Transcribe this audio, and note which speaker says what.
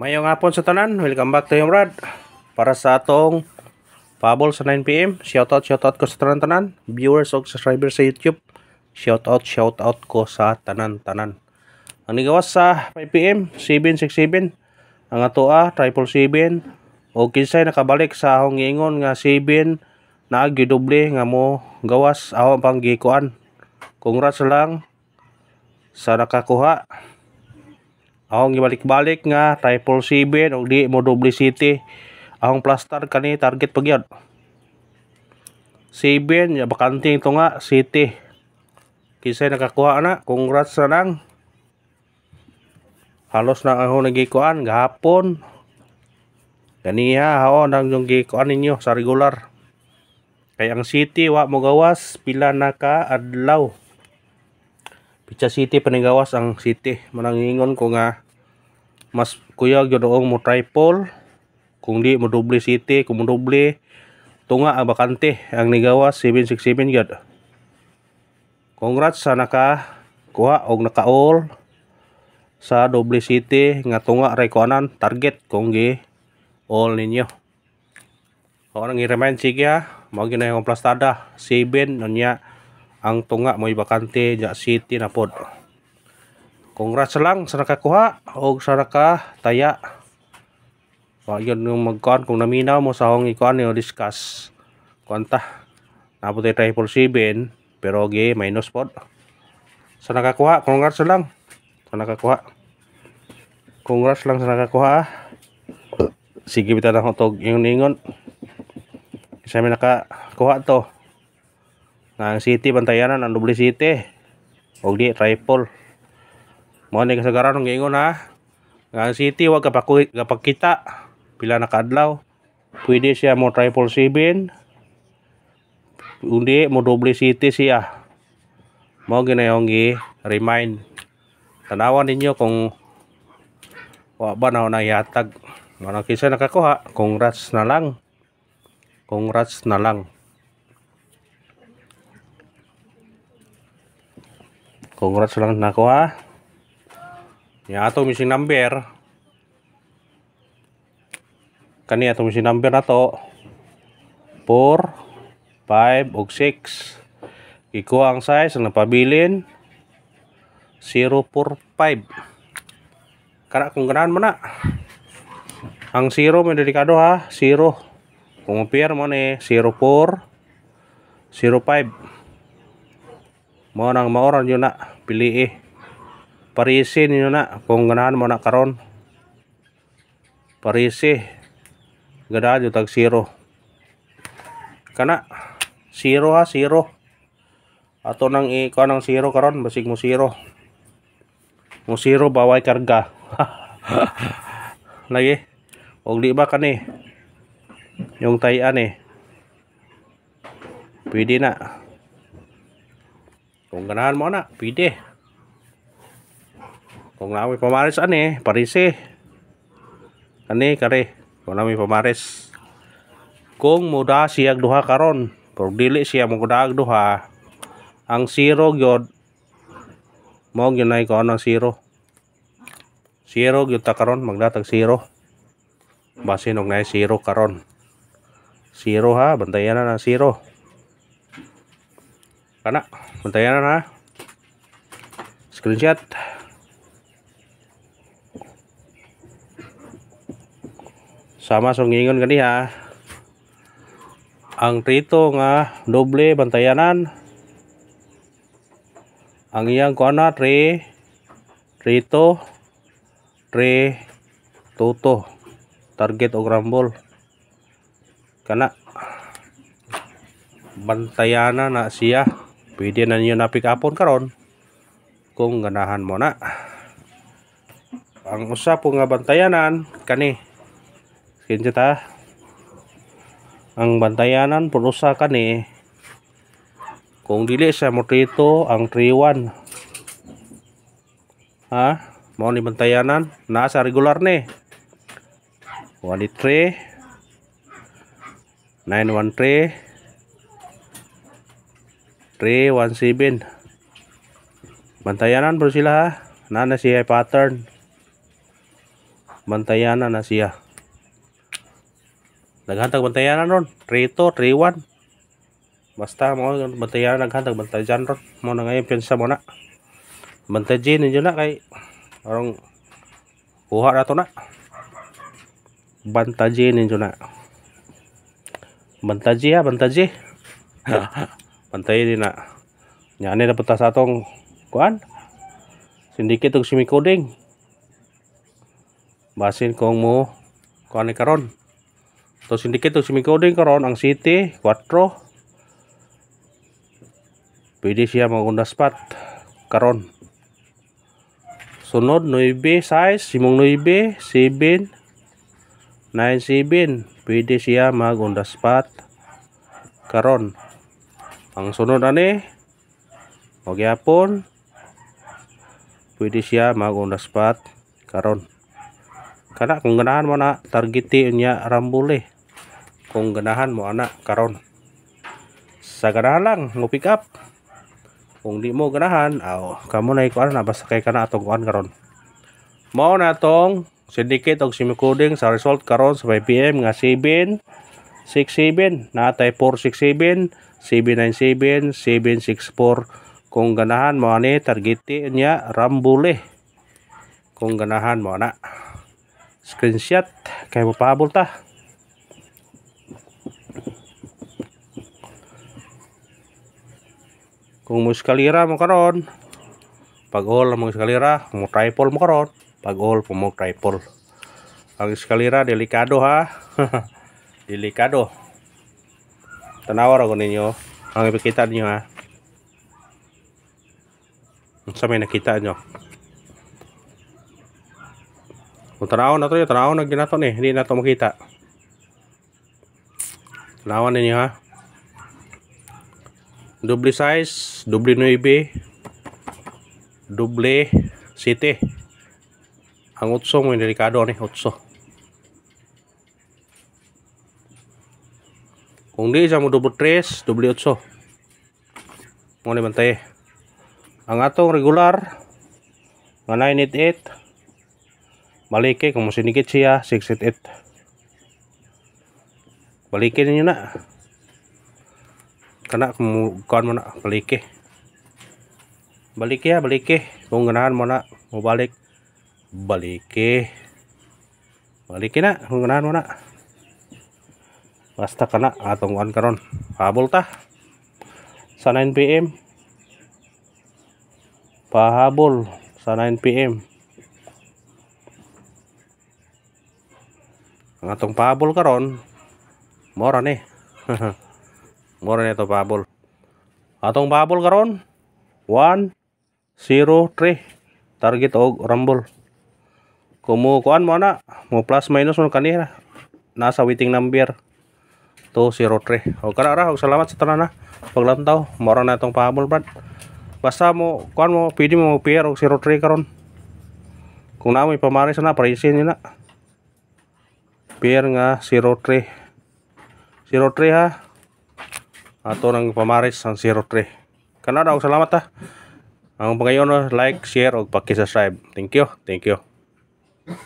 Speaker 1: Mayong hapon sa tanan, welcome back to yung Brad Para sa atong Pabol sa 9pm, shoutout shoutout ko sa tanan-tanan Viewers o subscribers sa YouTube Shoutout shoutout ko sa tanan-tanan Ang nigawas sa 5pm, 767 Ang atoa, ah, triple 7 O kinsay nakabalik sa akong ingon nga 7 na gidoble nga mo gawas aho panggikuan Congrats lang sa nakakuha Ahong gibalik-balik nga triple 7 og di mo double city. Ahong plaster kani target pagyod. 7 ya bakanting ito nga city. Kisay nakakuha na. Congrats na lang. Halos na ako nagikuan gahapon. Ganiha haon ang yung gikuan ninyo sa regular. Kay ang city wa mo gawas pila na ka adlaw. pica city peninggawas ang city manangingon ko nga mas kuya gyudoong mo triple kung di mo double city kung mo double tunga ang bakante ang nigawas 767 gyud congrats sa naka kuha og naka all sa double city nga tunga rekonan target kung gi all ninyo Orang ngi remind sige ha, mau gina plastada, 7 nonya ang tunga mo'y bakante nya city na pod congrats lang sa nakakuha o sa nakataya o yun yung magkuhan kung naminaw mo sa hong ikuhan yung eh, discuss kuwanta naputay triple 7 pero okay minus pod sa nakakuha congrats lang sa nakakuha congrats lang sa nakakuha ah. sige bitan ako tog ingon ingon isa may nakakuha to nga city bantayanan ang doble city og di triple mo ni kasagaran ang giingon ha nga city wag kapakuit kapakita pila na kadlaw pwede siya mo triple 7 undi mo doble city siya mo ginayong gi remind tanawan ninyo kung wa ba na yatag. nayatag kisa nakakuha congrats na lang congrats na lang congrats lang nako ha yung ato missing number kani ato missing number na to 4 5 o 6 ikuha ang size na pabilin 045 kara kung ganahan mo na ang 0 may delikado ha 0 kung pair mo ni 04 05 mo nang maoran yun na pili eh. parisi ninyo na kung ganahan mo na karon parisi ganahan yung tag zero kana zero ha zero ato nang ikaw nang zero karon basig mo zero mo zero baway karga lagi og di ba kani yung tayan eh pwede na kung ganahan mo na, pide Kung namin pamares, ane, parise. Ane, kare. Kung namin pamares. Kung muda siyag duha karon, kung dili siya mudaag duha, ang zero yod, mo yun ay kung ano zero. Zero yod ta karon, magdatag siro Basin og nay siro karon. Zero ha, bantayan na ng siro Kana. Bentar na Screenshot. Sama songingon kan ha. Iya. Ang trito nga doble bantayanan. Ang iyang kuana tre trito tre tuto, target ogrambol, grambol Kana bantayanan na siya pwede na ninyo napikapon karon kung ganahan mo na ang usa po nga bantayanan kani kinsa ta ang bantayanan po usa kani kung dili sa motrito ang 31 ha mo ni bantayanan regular regular ni 183 913 3 1 7 bantayanan bro sila ha na na siya eh, pattern bantayanan na siya naghantag bantayanan ron 3 2 3 1 basta mo bantayanan naghantag bantayan ron mo na ngayon pinsa mo na bantayin ninyo na kay arong kuha na to na bantayin ninyo na bantayin ha bantaji Pantay din na. Nyane na punta sa atong kuan. Sindikit og semi-coding Basin kong mo kuan ni karon. To sindikit og semi-coding karon ang city 4. Pwede siya magunda spot karon. Sunod 9 size, simong 9, 7, 9, 7. Pwede siya magunda spot karon. Ang sunod ani magyapon pwede siya magunaspat karon. Kana kung ganahan mo na targeti niya rambule. Kung ganahan mo ana karon. Sa ganahan lang mo pick up. Kung di mo ganahan, aw kamo na ikuan na basta kay kana atong kuan karon. Mao na tong syndicate og simicoding sa result karon sa 5 PM nga 7 6 na Natay 467 797 764 Kung ganahan mo ani targeti niya rambule. Kung ganahan mo na. Screenshot. kay mapabol ta. Kung mo eskalira mo karon, pag all mo eskalira, mo tripol mo karon, pag all mo tripol. Ang skalira delikado ha. delikado tanawar ako ninyo ang ipikita ninyo ha sa may nakita nyo kung tanaw na to yung eh, tanaw na ginato ni hindi na to makita tanawan ninyo ha double size double 9 double city ang utso mo yung delikado ni utso Kung di sa mo 23, doble 8. Muna man tayo. Ang atong regular, nga 988, maliki, kung masinigit siya, 688. Maliki ninyo na. Kana, kung kuhan mo na, maliki. Baliki ya, ah, balike. Kung ganahan mo na, mo balik. Baliki. Baliki na, kung ganahan mo na. Basta kana atong on karon. Habol ta. Sa 9 PM. Pahabol sa 9 PM. Ang atong pahabol karon mora ni. mora ni to pahabol. Atong pahabol karon 1 0 3 target og rumble kumukuan mo na mo plus minus mo kanina nasa waiting number 203 o karara og salamat sa tanan paglantaw mora na itong pahabol brad basta mo kuan mo pwede mo PR og 03 karon kung na mo ipamari sana na pricing nila PR nga 03 03 ha ato nang pamaris ang 03 kanada og salamat ha ang pangayon like share og paki-subscribe thank you thank you